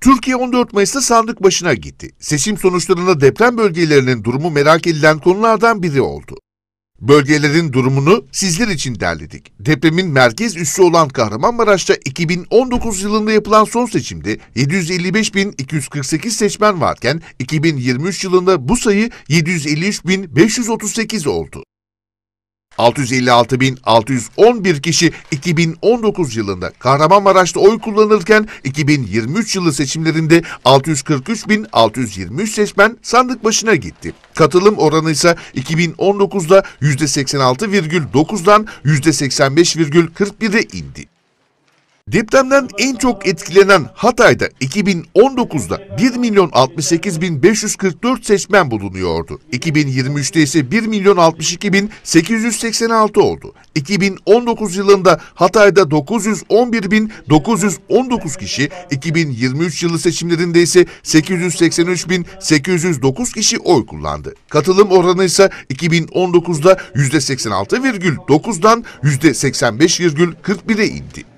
Türkiye 14 Mayıs'ta sandık başına gitti. Seçim sonuçlarında deprem bölgelerinin durumu merak edilen konulardan biri oldu. Bölgelerin durumunu sizler için derledik. Depremin merkez üssü olan Kahramanmaraş'ta 2019 yılında yapılan son seçimde 755.248 seçmen varken 2023 yılında bu sayı 753.538 oldu. 656.611 kişi 2019 yılında Kahramanmaraş'ta oy kullanırken 2023 yılı seçimlerinde 643.623 seçmen sandık başına gitti. Katılım oranı ise 2019'da %86,9'dan %85,41'e indi. Depremden en çok etkilenen Hatay'da 2019'da 1 milyon 68 bin 544 seçmen bulunuyordu. 2023'te ise 1 milyon 62 bin 886 oldu. 2019 yılında Hatay'da 911 bin 919 kişi, 2023 yılı seçimlerinde ise 883 bin 809 kişi oy kullandı. Katılım oranı ise 2019'da %86,9'dan %85,41'e indi.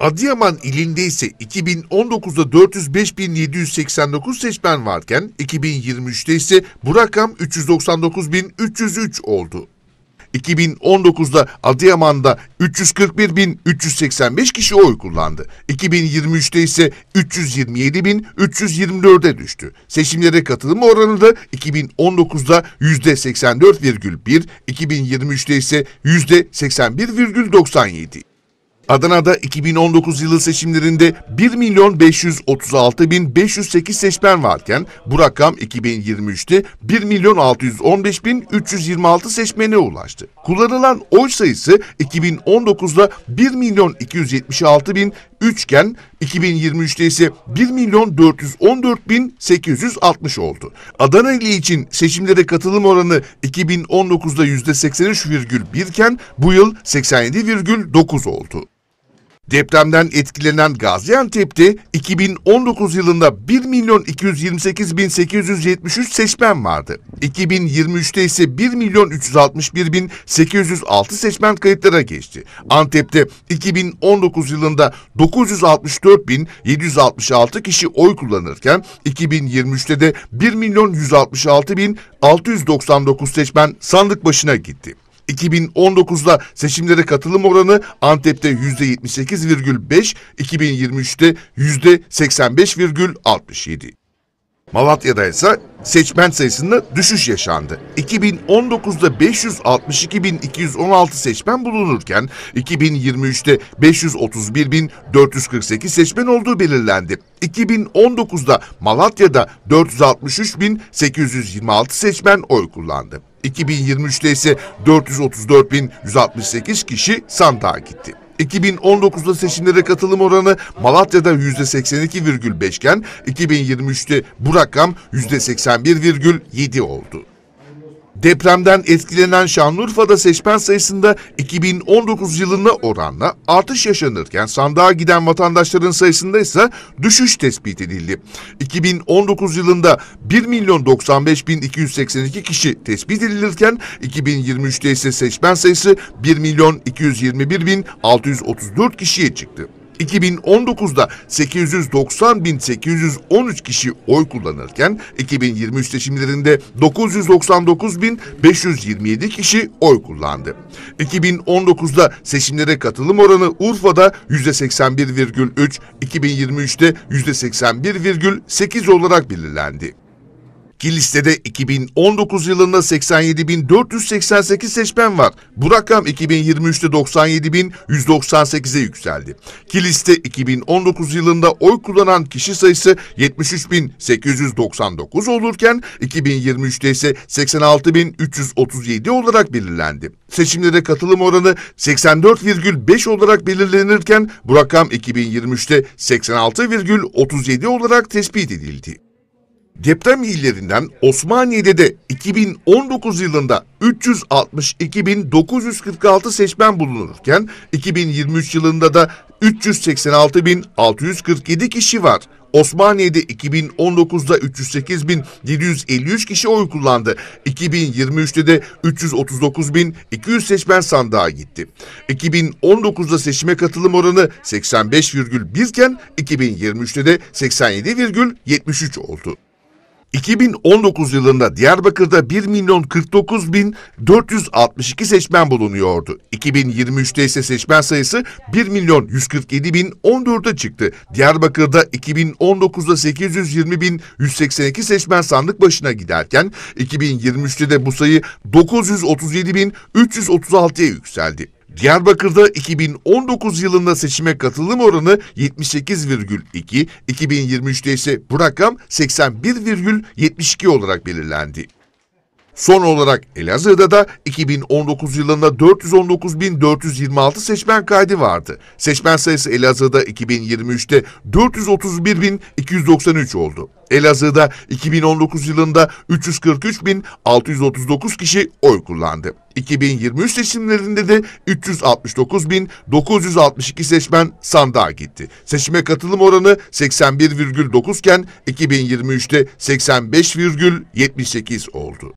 Adıyaman ilinde ise 2019'da 405.789 seçmen varken 2023'te ise bu rakam 399.303 oldu. 2019'da Adıyaman'da 341.385 kişi oy kullandı. 2023'te ise 327.324'e düştü. Seçimlere katılım oranı da 2019'da %84,1, 2023'te ise %81,97. Adana'da 2019 yılı seçimlerinde 1 milyon 536 bin 508 seçmen varken bu rakam 2023'te 1 milyon 615 bin 326 seçmene ulaştı. Kullanılan oy sayısı 2019'da 1 milyon 276 bin 3 iken 2023'te ise 1 milyon 414 bin 860 oldu. Adana ili için seçimlere katılım oranı 2019'da %83,1 iken bu yıl 87,9 oldu. Depremden etkilenen Gaziantep'te 2019 yılında 1 milyon 228 bin 873 seçmen vardı. 2023'te ise 1 milyon 361 bin 806 seçmen kayıtlara geçti. Antep'te 2019 yılında 964 bin 766 kişi oy kullanırken 2023'te de 1 milyon 166 bin 699 seçmen sandık başına gitti. 2019'da seçimlere katılım oranı Antep'te %78,5, 2023'te %85,67. Malatya'da ise seçmen sayısında düşüş yaşandı. 2019'da 562.216 seçmen bulunurken 2023'te 531.448 seçmen olduğu belirlendi. 2019'da Malatya'da 463.826 seçmen oy kullandı. 2023'te ise 434.168 kişi sandığa gitti. 2019'da seçimlere katılım oranı Malatya'da %82,5 iken 2023'te bu rakam %81,7 oldu. Depremden etkilenen Şanlıurfa'da seçmen sayısında 2019 yılına oranla artış yaşanırken sandığa giden vatandaşların sayısında ise düşüş tespit edildi. 2019 yılında 1 milyon 95 bin 282 kişi tespit edilirken 2023'te ise seçmen sayısı 1 milyon 221 bin 634 kişiye çıktı. 2019'da 890.813 kişi oy kullanırken 2023 seçimlerinde 999.527 kişi oy kullandı. 2019'da seçimlere katılım oranı Urfa'da %81,3, 2023'te %81,8 olarak belirlendi ki listede 2019 yılında 87.488 seçmen var. Bu rakam 2023'te 97.198'e yükseldi. Ki liste 2019 yılında oy kullanan kişi sayısı 73.899 olurken 2023'te ise 86.337 olarak belirlendi. Seçimlere katılım oranı 84,5 olarak belirlenirken bu rakam 2023'te 86,37 olarak tespit edildi. Deprem illerinden Osmaniye'de de 2019 yılında 362.946 seçmen bulunurken 2023 yılında da 386.647 kişi var. Osmaniye'de 2019'da 308.753 kişi oy kullandı. 2023'te de 339.200 seçmen sandığa gitti. 2019'da seçime katılım oranı 85,1 iken 2023'te de 87,73 oldu. 2019 yılında Diyarbakır'da 1 milyon 49 bin 462 seçmen bulunuyordu. 2023'te ise seçmen sayısı 1 milyon 147 bin 14'e çıktı. Diyarbakır'da 2019'da 820 bin 182 seçmen sandık başına giderken 2023'te de bu sayı 937 bin 336'ya yükseldi. Diyarbakır'da 2019 yılında seçime katılım oranı 78,2, 2023'te ise bu rakam 81,72 olarak belirlendi. Son olarak Elazığ'da da 2019 yılında 419.426 seçmen kaydı vardı. Seçmen sayısı Elazığ'da 2023'te 431.293 oldu. Elazığ'da 2019 yılında 343.639 kişi oy kullandı. 2023 seçimlerinde de 369.962 seçmen sandığa gitti. Seçime katılım oranı 81,9 iken 2023'te 85,78 oldu.